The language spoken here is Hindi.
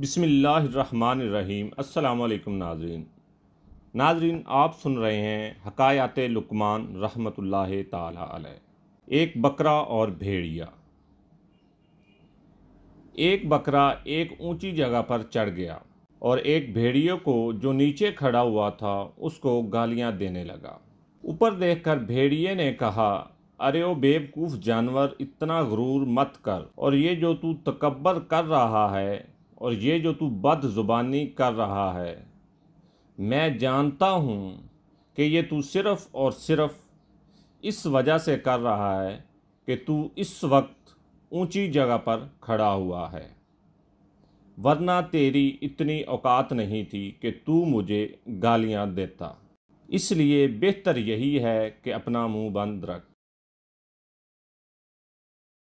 बिसमीम् अल्लाम नाजरीन नाजरीन आप सुन रहे हैं हकायात लुकमान रहमत ला एक बकरा और भेड़िया एक बकरा एक ऊंची जगह पर चढ़ गया और एक भेड़िए को जो नीचे खड़ा हुआ था उसको गालियां देने लगा ऊपर देखकर भेड़िए ने कहा अरे ओ बेवकूफ़ जानवर इतना गुरूर मत कर और ये जो तू तकबर कर रहा है और ये जो तू बद ज़ुबानी कर रहा है मैं जानता हूँ कि ये तू सिर्फ़ और सिर्फ़ इस वजह से कर रहा है कि तू इस वक्त ऊंची जगह पर खड़ा हुआ है वरना तेरी इतनी औकात नहीं थी कि तू मुझे गालियाँ देता इसलिए बेहतर यही है कि अपना मुंह बंद रख